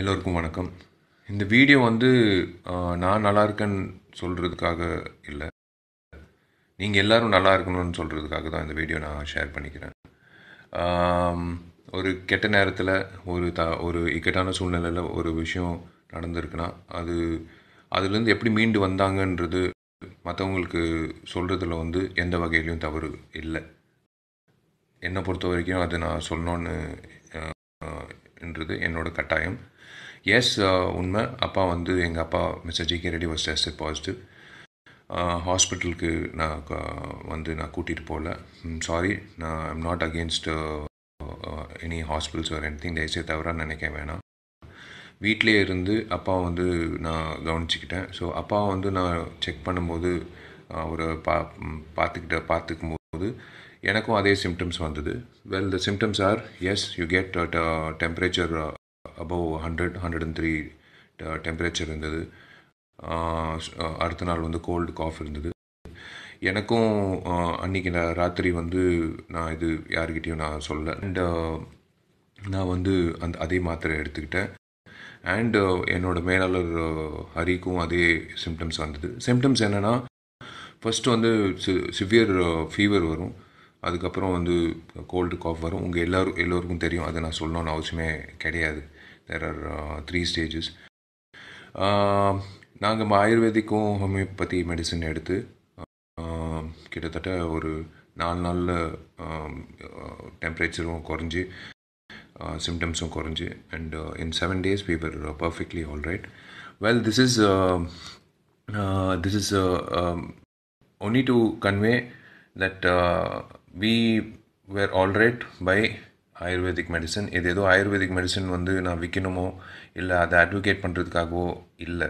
எல்லோருக்கும் வணக்கம் இந்த வீடியோ வந்து நான் நல்லா இருக்கேன்னு சொல்கிறதுக்காக இல்லை நீங்கள் எல்லோரும் நல்லா இருக்கணும்னு சொல்கிறதுக்காக தான் இந்த வீடியோ நான் ஷேர் பண்ணிக்கிறேன் ஒரு கெட்ட நேரத்தில் ஒரு த ஒரு இக்கட்டான சூழ்நிலையில் ஒரு விஷயம் நடந்திருக்குன்னா அது அதுலேருந்து எப்படி மீண்டு வந்தாங்கன்றது மற்றவங்களுக்கு சொல்கிறதுல வந்து எந்த வகையிலையும் தவறு இல்லை என்னை பொறுத்த வரைக்கும் அது நான் சொல்லணுன்றது என்றது என்னோடய கட்டாயம் எஸ் uh, உண்மை அப்பா வந்து எங்கள் அப்பா mister K Reddy was test positive ஹாஸ்பிட்டலுக்கு நான் uh, வந்து நான் கூட்டிகிட்டு போகல சாரி நான் I'm not against any hospitals ஒரு திங் தயவுசெய்து தவறாக நினைக்க வேணாம் வீட்டிலே இருந்து அப்பா வந்து நான் கவனிச்சிக்கிட்டேன் ஸோ அப்பா வந்து நான் செக் பண்ணும்போது uh, அவரை பா பார்த்துக்கிட்ட பார்த்துக்கும் போது எனக்கும் அதே சிம்டம்ஸ் வந்தது well the symptoms are as you get temperature above hundred hundred and three temperature இருந்தது அடுத்த நாள் வந்து கோல்டு காஃப் இருந்தது எனக்கும் அன்றைக்கி நான் ராத்திரி வந்து நான் இது யாருக்கிட்டேயும் நான் சொல்ல அண்ட் நான் வந்து அந்த அதே மாத்திரை எடுத்துக்கிட்டேன் அண்டு என்னோடய மேலாளர் ஹரிக்கும் அதே சிம்டம்ஸ் வந்தது சிம்டம்ஸ் என்னென்னா ஃபஸ்ட்டு வந்து சி சிவியர் ஃபீவர் வரும் அதுக்கப்புறம் வந்து கோல்டு காஃப் வரும் உங்கள் எல்லோரும் எல்லோருக்கும் தெரியும் அதை நான் சொல்லணும்னு அவசியமே கிடையாது தேர் ஆர் த்ரீ ஸ்டேஜஸ் நாங்கள் ஆயுர்வேதிக்கும் ஹோமியோபதி மெடிசன் எடுத்து கிட்டத்தட்ட ஒரு நாலு நாளில் டெம்பரேச்சரும் குறைஞ்சி சிம்டம்ஸும் குறைஞ்சி and in seven days we perfectly all right well this is this is only to convey that we were alright by ayurvedic medicine இது ஏதோ ஆயுர்வேதிக் மெடிசன் வந்து நான் விற்கணுமோ இல்லை அதை அட்வொகேட் பண்ணுறதுக்காகவோ இல்லை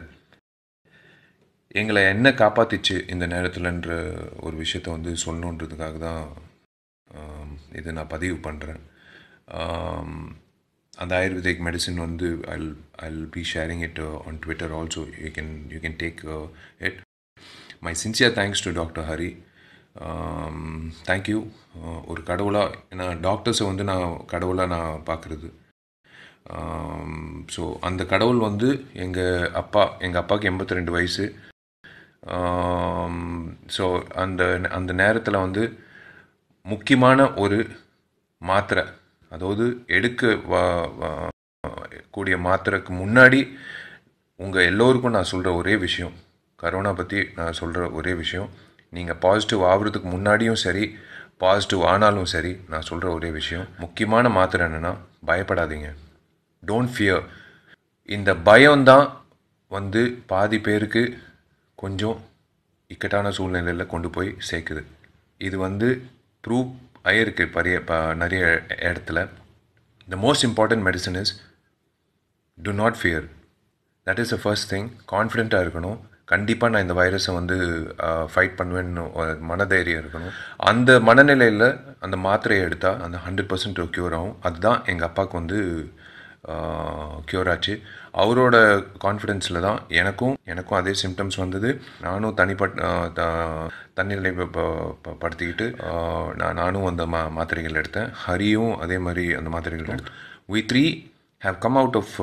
எங்களை என்ன காப்பாற்றிச்சு இந்த நேரத்தில்ன்ற ஒரு விஷயத்த வந்து சொல்லணுன்றதுக்காக தான் இதை நான் பதிவு பண்ணுறேன் அந்த ஆயுர்வேதிக் மெடிசின் வந்து I'll I'll be sharing it on Twitter also you can you can take it my sincere thanks to doctor Hari thank you ஒரு கடவுளாக ஏன்னா டாக்டர்ஸை வந்து நான் கடவுளாக நான் பார்க்குறது ஸோ அந்த கடவுள் வந்து எங்கள் அப்பா எங்கள் அப்பாவுக்கு எண்பத்தி ரெண்டு வயசு ஸோ அந்த அந்த நேரத்தில் வந்து முக்கியமான ஒரு மாத்திரை அதாவது எடுக்க கூடிய மாத்திரைக்கு முன்னாடி உங்கள் எல்லோருக்கும் நான் சொல்கிற ஒரே விஷயம் கரோனா பற்றி நான் சொல்கிற ஒரே விஷயம் நீங்கள் பாசிட்டிவ் ஆகிறதுக்கு முன்னாடியும் சரி பாசிட்டிவ் ஆனாலும் சரி நான் சொல்கிற ஒரே விஷயம் முக்கியமான மாத்திரை என்னென்னா பயப்படாதீங்க டோன்ட் ஃபியர் இந்த பயம்தான் வந்து பாதி பேருக்கு கொஞ்சம் இக்கட்டான சூழ்நிலையில் கொண்டு போய் சேர்க்குது இது வந்து ப்ரூவ் ஆகிருக்கு பரிய நிறைய இடத்துல the most important medicine is to not fear that is the first thing கான்ஃபிடெண்ட்டாக இருக்கணும் கண்டிப்பாக நான் இந்த வைரஸை வந்து ஃபைட் பண்ணுவேன்னு மனதைரியம் இருக்கணும் அந்த மனநிலையில் அந்த மாத்திரையை எடுத்தால் அந்த ஹண்ட்ரட் பர்சன்ட் க்யூர் ஆகும் அதுதான் எங்கள் அப்பாவுக்கு வந்து க்யூர் ஆச்சு அவரோட கான்ஃபிடென்ஸில் தான் எனக்கும் எனக்கும் அதே சிம்டம்ஸ் வந்தது நானும் தனிப்பட்ட தன்னிலை படுத்திக்கிட்டு நான் நானும் அந்த மா மாத்திரைகள் எடுத்தேன் ஹரியும் அதே மாதிரி அந்த மாத்திரைகள் we three have come out of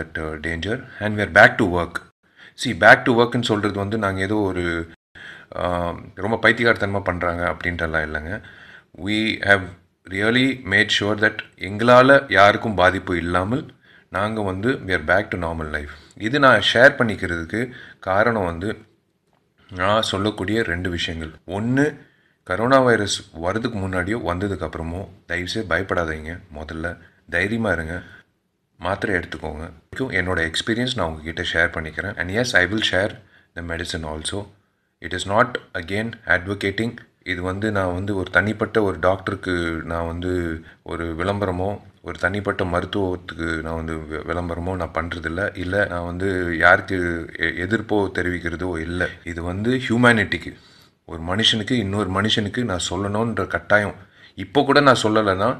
that danger and we are back to work சி பேக் டு ஒர்க்னு சொல்கிறது வந்து நாங்கள் ஏதோ ஒரு ரொம்ப பைத்தியகார்த்தனமாக பண்ணுறாங்க அப்படின்றலாம் இல்லைங்க we have really made sure that எங்களால் யாருக்கும் பாதிப்பு இல்லாமல் நாங்கள் வந்து we are back to normal life இது நான் ஷேர் பண்ணிக்கிறதுக்கு காரணம் வந்து நான் சொல்லக்கூடிய ரெண்டு விஷயங்கள் ஒன்று கரோனா வைரஸ் வரதுக்கு முன்னாடியோ வந்ததுக்கப்புறமோ தயவுசே தயவுசெய்து பயப்படாதீங்க முதல்ல தைரியமாக இருங்க மாத்திரை எடுத்துக்கோங்க என்னோட எக்ஸ்பீரியன்ஸ் நான் உங்ககிட்ட ஷேர் பண்ணிக்கிறேன் and yes I will share the medicine also it is not again advocating இது வந்து நான் வந்து ஒரு தனிப்பட்ட ஒரு டாக்டருக்கு நான் வந்து ஒரு விளம்பரமோ ஒரு தனிப்பட்ட மருத்துவத்துக்கு நான் வந்து விளம்பரமோ நான் பண்ணுறதில்ல இல்லை நான் வந்து யாருக்கு எதிர்ப்போ தெரிவிக்கிறதோ இல்லை இது வந்து ஹியூமனிட்டிக்கு ஒரு மனுஷனுக்கு இன்னொரு மனுஷனுக்கு நான் சொல்லணுன்ற கட்டாயம் இப்போ கூட நான் சொல்லலைன்னா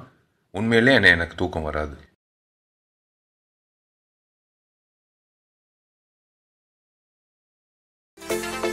உண்மையிலே என்னை எனக்கு தூக்கம் வராது Thank you.